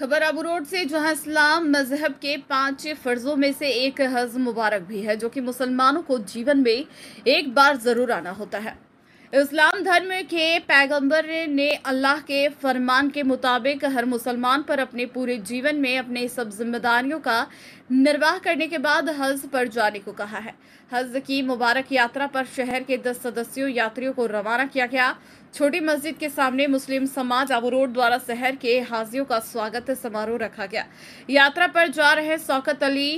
खबर आबू रोड से जहां इस्लाम मजहब के पांच फर्जों में से एक हज मुबारक भी है जो कि मुसलमानों को जीवन में एक बार ज़रूर आना होता है इस्लाम धर्म के पैगंबर ने अल्लाह के फरमान के मुताबिक हर मुसलमान पर अपने पूरे जीवन में अपने सब जिम्मेदारियों का निर्वाह करने के बाद हज पर जाने को कहा है हज की मुबारक यात्रा पर शहर के दस सदस्यों यात्रियों को रवाना किया गया छोटी मस्जिद के सामने मुस्लिम समाज आबू रोड द्वारा शहर के हाजियों का स्वागत समारोह रखा गया यात्रा पर जा रहे शौकत अली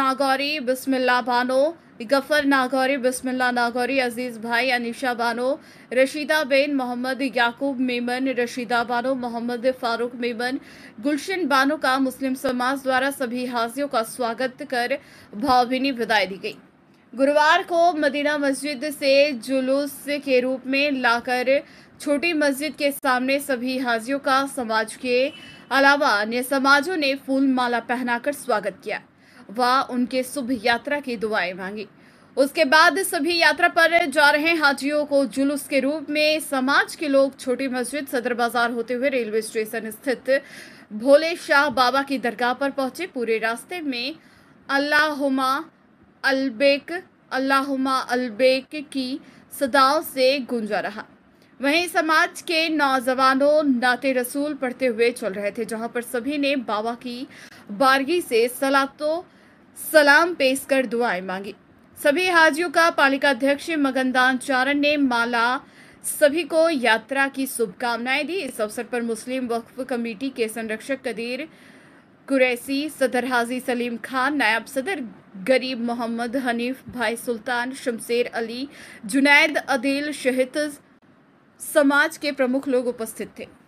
नागौरी बिस्मिल्ला बानो गफर नागौरी बिस्मिल्ला नागौरी अजीज़ भाई अनिशा बानो रशीदा बेन मोहम्मद याकूब मेमन रशीदा बानो मोहम्मद फारूक मेमन गुलशन बानो का मुस्लिम समाज द्वारा सभी हाजियों का स्वागत कर भावभीनी विदाई दी गई गुरुवार को मदीना मस्जिद से जुलूस के रूप में लाकर छोटी मस्जिद के सामने सभी हाजियों का समाज के अलावा अन्य समाजों ने फूल माला पहनाकर स्वागत किया व उनके शुभ यात्रा की दुआएं मांगी उसके बाद सभी यात्रा पर जा रहे हाजियों को जुलूस के रूप में समाज के लोग छोटी मस्जिद सदर बाजार होते हुए रेलवे स्टेशन स्थित भोले शाह बाबा की दरगाह पर पहुंचे पूरे रास्ते में अल्लाहुमा अलबेक अल्लाहुमा अलबेक की सदाओं से गुंजा रहा वहीं समाज के नौजवानों नाते रसूल पढ़ते हुए चल रहे थे जहां पर सभी ने बाबा की बारगी से सलातों सलाम पेश कर दुआएं मांगी सभी हाजियों का पालिका अध्यक्ष मगनदान चारण ने माला सभी को यात्रा की शुभकामनाएं दी इस अवसर पर मुस्लिम वक्फ कमेटी के संरक्षक कदीर कुरैसी सदर हाजी सलीम खान नायब सदर गरीब मोहम्मद हनीफ भाई सुल्तान शमशेर अली जुनैद अदील शहित समाज के प्रमुख लोग उपस्थित थे